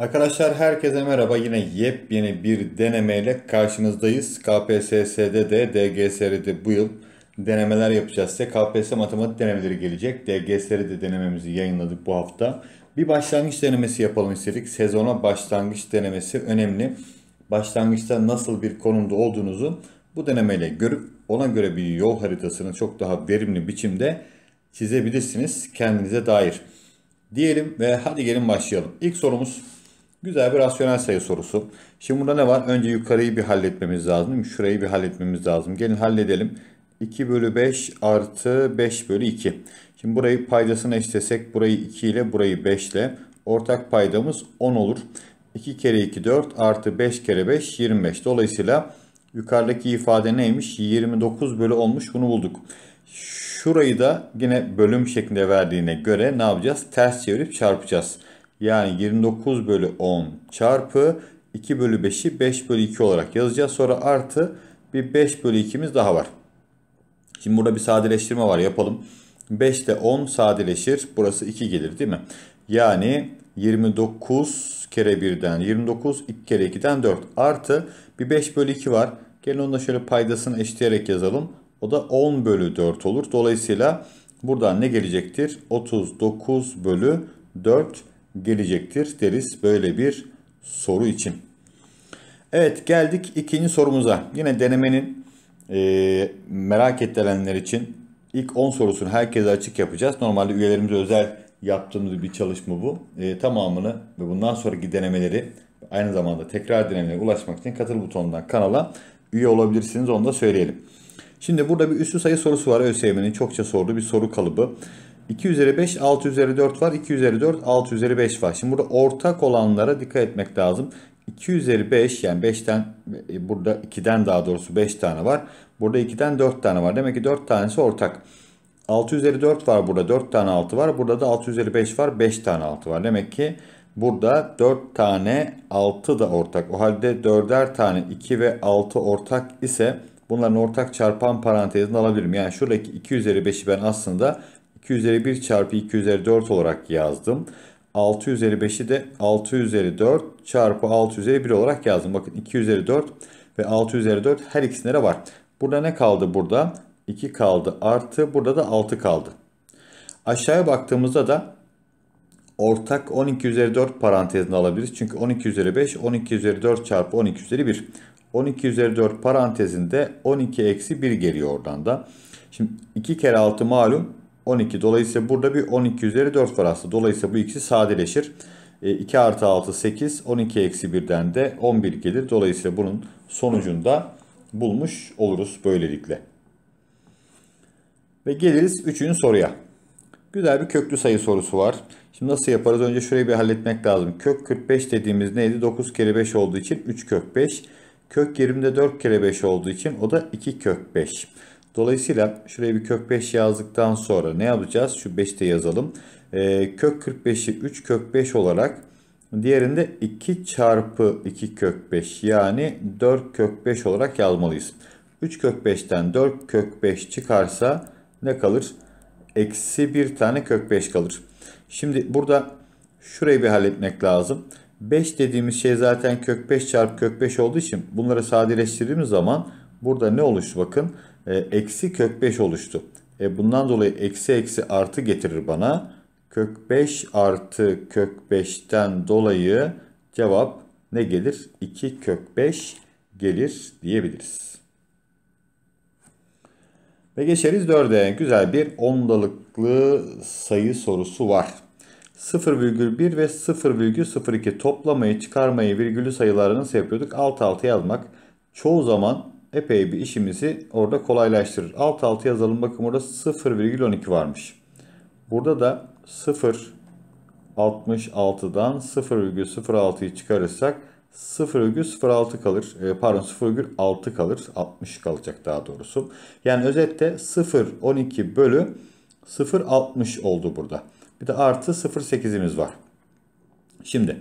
Arkadaşlar herkese merhaba. Yine yepyeni bir denemeyle karşınızdayız. KPSS'de de DGS'de de bu yıl denemeler yapacağız. Size KPSS matematik denemeleri gelecek. DGS'de de denememizi yayınladık bu hafta. Bir başlangıç denemesi yapalım istedik. Sezona başlangıç denemesi önemli. Başlangıçta nasıl bir konumda olduğunuzu bu denemeyle görüp ona göre bir yol haritasını çok daha verimli biçimde çizebilirsiniz kendinize dair. Diyelim ve hadi gelin başlayalım. İlk sorumuz Güzel bir rasyonel sayı sorusu. Şimdi burada ne var? Önce yukarıyı bir halletmemiz lazım. Şurayı bir halletmemiz lazım. Gelin halledelim. 2 bölü 5 artı 5 bölü 2. Şimdi burayı paydasına eşlesek burayı 2 ile burayı 5 ile ortak paydamız 10 olur. 2 kere 2 4 artı 5 kere 5 25. Dolayısıyla yukarıdaki ifade neymiş? 29 bölü olmuş bunu bulduk. Şurayı da yine bölüm şeklinde verdiğine göre ne yapacağız? Ters çevirip çarpacağız. Yani 29 bölü 10 çarpı 2 bölü 5'i 5 bölü 2 olarak yazacağız. Sonra artı bir 5 bölü 2'miz daha var. Şimdi burada bir sadeleştirme var yapalım. 5 ile 10 sadeleşir. Burası 2 gelir değil mi? Yani 29 kere 1'den 29 2 kere 2'den 4 artı bir 5 bölü 2 var. Gelin onu da şöyle paydasını eşitleyerek yazalım. O da 10 bölü 4 olur. Dolayısıyla buradan ne gelecektir? 39 bölü 4 gelecektir deriz böyle bir soru için. Evet geldik ikinci sorumuza. Yine denemenin e, merak edilenler için ilk 10 sorusunu herkese açık yapacağız. Normalde üyelerimize özel yaptığımız bir çalışma bu. E, tamamını ve bundan sonraki denemeleri aynı zamanda tekrar denemeye ulaşmak için katıl butonundan kanala üye olabilirsiniz onu da söyleyelim. Şimdi burada bir üslü sayı sorusu var ÖSYM'nin çokça sorduğu bir soru kalıbı. 2 üzeri 5, 6 üzeri 4 var. 2 üzeri 4, 6 üzeri 5 var. Şimdi burada ortak olanlara dikkat etmek lazım. 2 üzeri 5 yani 5'ten e, burada 2'den daha doğrusu 5 tane var. Burada 2'den 4 tane var. Demek ki 4 tanesi ortak. 6 üzeri 4 var burada 4 tane 6 var. Burada da 6 üzeri 5 var 5 tane 6 var. Demek ki burada 4 tane 6 da ortak. O halde 4'er tane 2 ve 6 ortak ise bunların ortak çarpan parantezini alabilirim. Yani şuradaki 2 üzeri 5'i ben aslında 2 üzeri 1 çarpı 2 üzeri 4 olarak yazdım. 6 üzeri 5'i de 6 üzeri 4 çarpı 6 üzeri 1 olarak yazdım. Bakın 2 üzeri 4 ve 6 üzeri 4 her ikisinde de var. Burada ne kaldı burada? 2 kaldı artı burada da 6 kaldı. Aşağıya baktığımızda da ortak 12 üzeri 4 parantezini alabiliriz. Çünkü 12 üzeri 5, 12 üzeri 4 çarpı 12 üzeri 1. 12 üzeri 4 parantezinde 12 eksi 1 geliyor oradan da. Şimdi 2 kere 6 malum 12. Dolayısıyla burada bir 12 üzeri 4 var aslında. Dolayısıyla bu ikisi sadeleşir. 2 e, artı 6 8, 12 eksi 1'den de 11 gelir. Dolayısıyla bunun sonucunu da bulmuş oluruz böylelikle. Ve geliriz 3. soruya. Güzel bir köklü sayı sorusu var. Şimdi nasıl yaparız? Önce şurayı bir halletmek lazım. Kök 45 dediğimiz neydi? 9 kere 5 olduğu için 3 kök 5. Kök 20'de 4 kere 5 olduğu için o da 2 kök 5. Dolayısıyla şuraya bir kök 5 yazdıktan sonra ne yapacağız? Şu 5'te yazalım. E, kök 45'i 3 kök 5 olarak diğerinde 2 çarpı 2 kök 5 yani 4 kök 5 olarak yazmalıyız. 3 kök 5'ten 4 kök 5 çıkarsa ne kalır? Eksi bir tane kök 5 kalır. Şimdi burada şurayı bir halletmek lazım. 5 dediğimiz şey zaten kök 5 çarpı kök 5 olduğu için bunları sadeleştirdiğimiz zaman burada ne oluştu bakın. E, eksi kök 5 oluştu. E bundan dolayı eksi eksi artı getirir bana. Kök 5 artı kök 5'ten dolayı cevap ne gelir? 2 kök 5 gelir diyebiliriz. Ve geçeriz 4'e. Güzel bir ondalıklı sayı sorusu var. 0,1 ve 0,02 toplamayı, çıkarmayı, virgülü sayılarını nasıl yapıyorduk? Alt alta yazmak. Çoğu zaman epey bir işimizi orada kolaylaştırır. Alt altı yazalım. Bakın orada 0,12 varmış. Burada da 0,66'dan 0,06'yı çıkarırsak 0,06 kalır. E, pardon 0,6 kalır. 60 kalacak daha doğrusu. Yani özette 0,12 bölü 0,60 oldu burada. Bir de artı 0,8'imiz var. Şimdi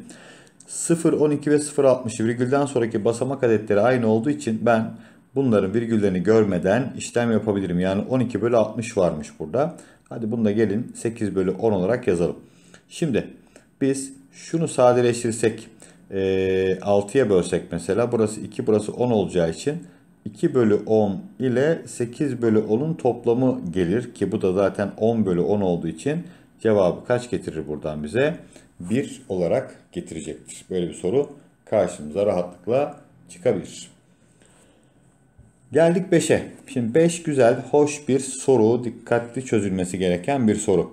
0.12 ve 0.60 virgülden sonraki basamak adetleri aynı olduğu için ben bunların virgüllerini görmeden işlem yapabilirim. Yani 12 bölü 60 varmış burada. Hadi bunu da gelin 8 bölü 10 olarak yazalım. Şimdi biz şunu sadeleştirsek 6'ya e, bölsek mesela burası 2 burası 10 olacağı için 2 bölü 10 ile 8 bölü 10'un toplamı gelir ki bu da zaten 10 bölü 10 olduğu için cevabı kaç getirir buradan bize? 1 olarak getirecektir. Böyle bir soru karşımıza rahatlıkla çıkabilir. Geldik 5'e. Şimdi 5 güzel, hoş bir soru, dikkatli çözülmesi gereken bir soru.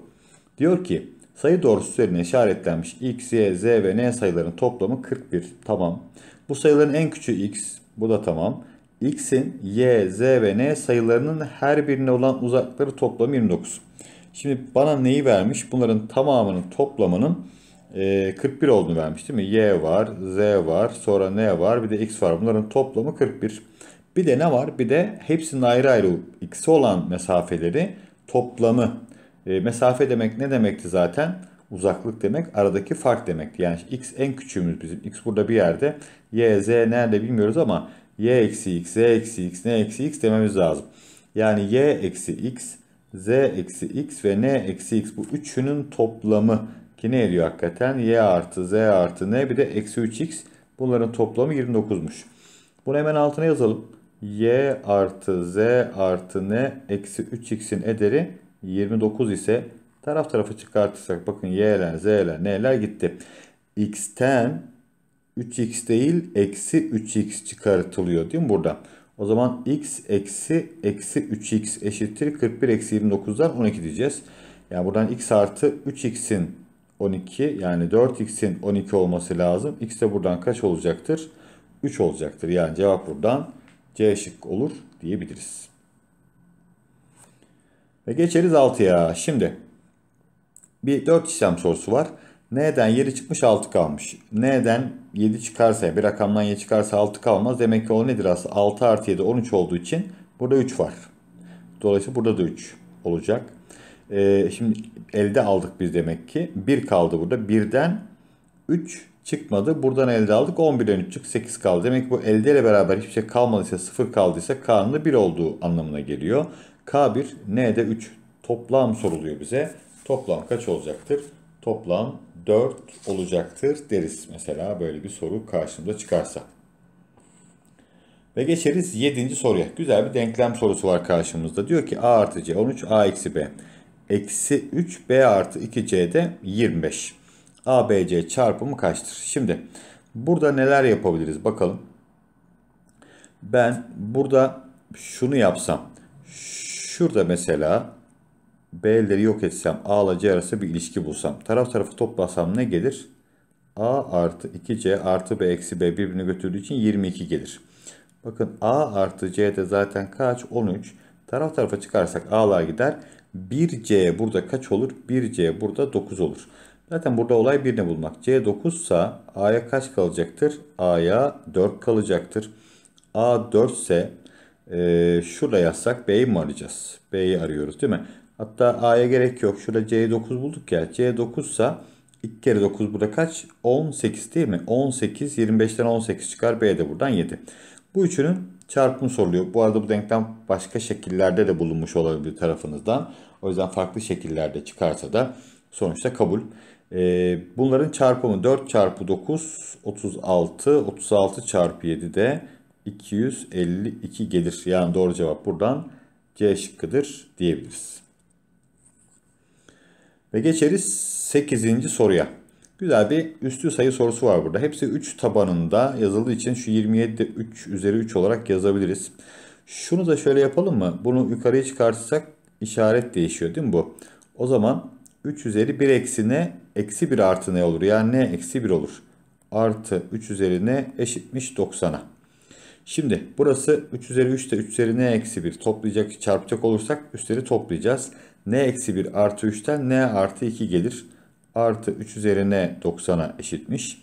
Diyor ki sayı doğrusu üzerine işaretlenmiş x, y, z ve n sayıların toplamı 41. Tamam. Bu sayıların en küçüğü x. Bu da tamam. x'in y, z ve n sayılarının her birine olan uzakları toplamı 29. Şimdi bana neyi vermiş? Bunların tamamının toplamının 41 e, olduğunu vermiş değil mi? Y var, Z var, sonra N var, bir de X var. Bunların toplamı 41. Bir de ne var? Bir de hepsinin ayrı ayrı x'i olan mesafeleri toplamı. E, mesafe demek ne demekti zaten? Uzaklık demek aradaki fark demekti. Yani x en küçüğümüz bizim. x burada bir yerde. y, z nerede bilmiyoruz ama y eksi x, z eksi x, n eksi x dememiz lazım. Yani y eksi x, z eksi x ve n eksi x bu üçünün toplamı ki ne ediyor hakikaten? y artı z artı n bir de eksi 3x bunların toplamı 29'muş. Bunu hemen altına yazalım y artı z artı n eksi 3x'in ederi 29 ise taraf tarafı çıkartırsak bakın y'ler z'ler n'ler gitti. x'ten 3x değil eksi 3x çıkartılıyor değil mi burada? O zaman x eksi eksi 3x eşittir 41 eksi 29'dan 12 diyeceğiz. Yani buradan x artı 3x'in 12 yani 4x'in 12 olması lazım. x de buradan kaç olacaktır? 3 olacaktır. Yani cevap buradan C şıkkı olur diyebiliriz. Ve geçeriz 6'ya. Şimdi bir 4 işlem sorusu var. N'den 7 çıkmış 6 kalmış. N'den 7 çıkarsa bir rakamdan 7 çıkarsa 6 kalmaz. Demek ki o nedir aslında? 6 artı 7 13 olduğu için burada 3 var. Dolayısıyla burada da 3 olacak. Ee, şimdi elde aldık biz demek ki. 1 kaldı burada. 1'den 3 çıkmadı. Buradan elde aldık. 11'den 3 çık 8 kaldı. Demek ki bu elde ile beraber hiçbir şey kalmadıysa 0 kaldıysa K'nın da 1 olduğu anlamına geliyor. K1, N'de 3. Toplam soruluyor bize. Toplam kaç olacaktır? Toplam 4 olacaktır deriz. Mesela böyle bir soru karşımıza çıkarsa. Ve geçeriz 7. soruya. Güzel bir denklem sorusu var karşımızda. Diyor ki A artı C 13, A eksi B. Eksi 3, B artı 2, C'de 25. 25. ABC çarpımı kaçtır? Şimdi burada neler yapabiliriz bakalım. Ben burada şunu yapsam. Şurada mesela B'leri yok etsem A ile C arası bir ilişki bulsam. Taraf tarafı toplasam ne gelir? A artı 2C artı B eksi B birbirini götürdüğü için 22 gelir. Bakın A artı C de zaten kaç? 13. Taraf tarafa çıkarsak A'lar gider. 1C burada kaç olur? 1C burada 9 olur. Zaten burada olay birini bulmak. C 9 ise A'ya kaç kalacaktır? A'ya 4 kalacaktır. A 4 ise e, şurada yazsak B'yi mi arayacağız? B'yi arıyoruz değil mi? Hatta A'ya gerek yok. Şurada c 9 bulduk ya. C 9 ise 2 kere 9 burada kaç? 18 değil mi? 18, 25'ten 18 çıkar. B de buradan 7. Bu üçünün çarpımı soruluyor. Bu arada bu denklem başka şekillerde de bulunmuş olabilir tarafınızdan. O yüzden farklı şekillerde çıkarsa da sonuçta kabul. Ee, bunların çarpımı 4 çarpı 9 36 36 çarpı 7 de 252 gelir. Yani doğru cevap buradan C şıkkıdır diyebiliriz. Ve geçeriz 8. soruya. Güzel bir üstü sayı sorusu var burada. Hepsi 3 tabanında yazıldığı için şu 27'de 3 üzeri 3 olarak yazabiliriz. Şunu da şöyle yapalım mı? Bunu yukarıya çıkartırsak işaret değişiyor değil mi bu? O zaman 3 üzeri 1 eksine eksi 1 artı ne olur? Yani ne eksi 1 olur. Artı 3 üzeri n eşitmiş 90'a. Şimdi burası 3 üzeri 3 de 3 üzeri n eksi 1 toplayacak çarpacak olursak üstleri toplayacağız. Ne eksi 1 artı 3'ten ne artı 2 gelir. Artı 3 üzeri n 90'a eşitmiş.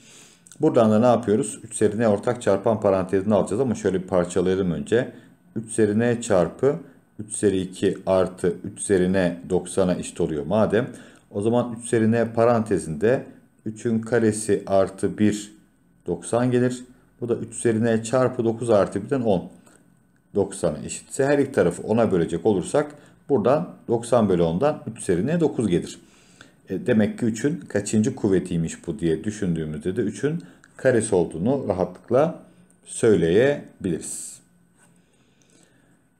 Buradan da ne yapıyoruz? 3 üzeri n ortak çarpan parantezini alacağız ama şöyle bir parçalayalım önce. 3 üzeri n çarpı 3 üzeri 2 artı 3 üzeri n 90'a eşit oluyor madem. O zaman 3 üzerine parantezinde 3'ün karesi artı 1 90 gelir. Bu da 3 üzerine çarpı 9 artı 1'den 10. 90 eşitse her iki tarafı 10'a bölecek olursak buradan 90 bölü 10'dan 3 üzerine 9 gelir. E, demek ki 3'ün kaçıncı kuvvetiymiş bu diye düşündüğümüzde de 3'ün karesi olduğunu rahatlıkla söyleyebiliriz.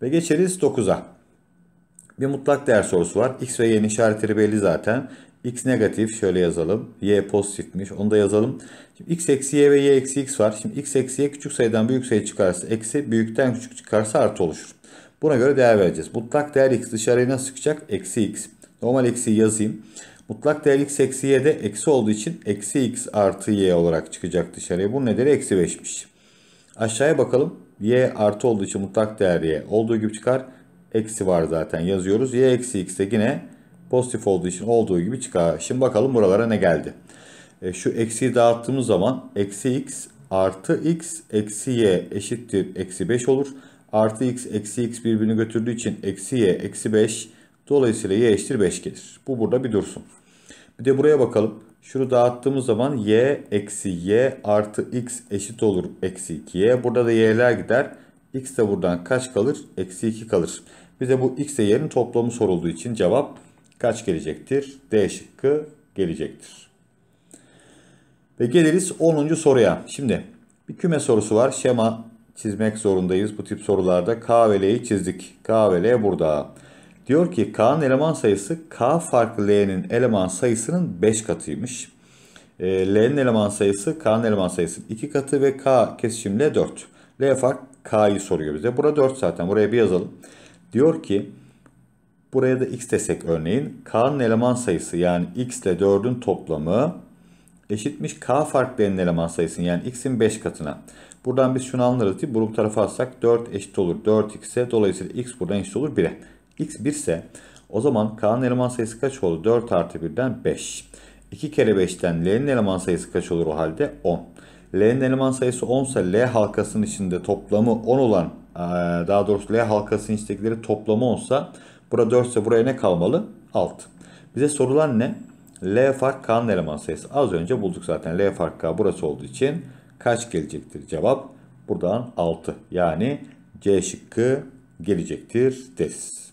Ve geçeriz 9'a. Bir mutlak değer sorusu var. X ve y'nin işaretleri belli zaten. X negatif şöyle yazalım. Y pozitifmiş onu da yazalım. Şimdi x eksi y ve y eksi x var. Şimdi x eksi y küçük sayıdan büyük sayı çıkarsa eksi büyükten küçük çıkarsa artı oluşur. Buna göre değer vereceğiz. Mutlak değer x dışarıya nasıl çıkacak? Eksi x. Normal eksi yazayım. Mutlak değer x eksi y de eksi olduğu için eksi x artı y olarak çıkacak dışarıya. Bunun nedeni eksi 5'miş. Aşağıya bakalım. y artı olduğu için mutlak değer y olduğu gibi çıkar eksi var zaten yazıyoruz. Y eksi x de yine pozitif olduğu için olduğu gibi çıkar. Şimdi bakalım buralara ne geldi. E, şu eksiyi dağıttığımız zaman eksi x artı x eksi y eşittir eksi 5 olur. Artı x eksi x birbirini götürdüğü için eksi y eksi 5 dolayısıyla y eşittir 5 gelir. Bu burada bir dursun. Bir de buraya bakalım. Şunu dağıttığımız zaman y eksi y artı x eşit olur eksi 2y. Burada da y'ler gider. x de buradan kaç kalır? Eksi 2 kalır. Bize bu x ile y'nin toplamı sorulduğu için cevap kaç gelecektir? D şıkkı gelecektir. Ve geliriz 10. soruya. Şimdi bir küme sorusu var. Şema çizmek zorundayız. Bu tip sorularda K ve L'yi çizdik. K ve L burada. Diyor ki K'nın eleman sayısı K farklı L'nin eleman sayısının 5 katıymış. Ee, L'nin eleman sayısı K'nın eleman sayısının 2 katı ve K kesişimle 4. L fark K'yı soruyor bize. Burada 4 zaten. Buraya bir yazalım. Diyor ki buraya da x desek örneğin k'nın eleman sayısı yani x ile 4'ün toplamı eşitmiş k farklı y'nin eleman sayısının yani x'in 5 katına. Buradan biz şunu anlarız ki bunu bu tarafa atsak 4 eşit olur 4 xe dolayısıyla x buradan eşit olur 1'e. x 1 ise o zaman k'nın eleman sayısı kaç olur? 4 artı 1'den 5. 2 kere 5'ten l'nin eleman sayısı kaç olur o halde? 10. L'nin eleman sayısı 10 ise L halkasının içinde toplamı 10 olan ee, daha doğrusu L halkasının istekleri toplamı olsa burada 4 ise buraya ne kalmalı? 6. Bize sorulan ne? L fark K'nın eleman sayısı. Az önce bulduk zaten. L fark K burası olduğu için kaç gelecektir? Cevap buradan 6. Yani C şıkkı gelecektir deriz.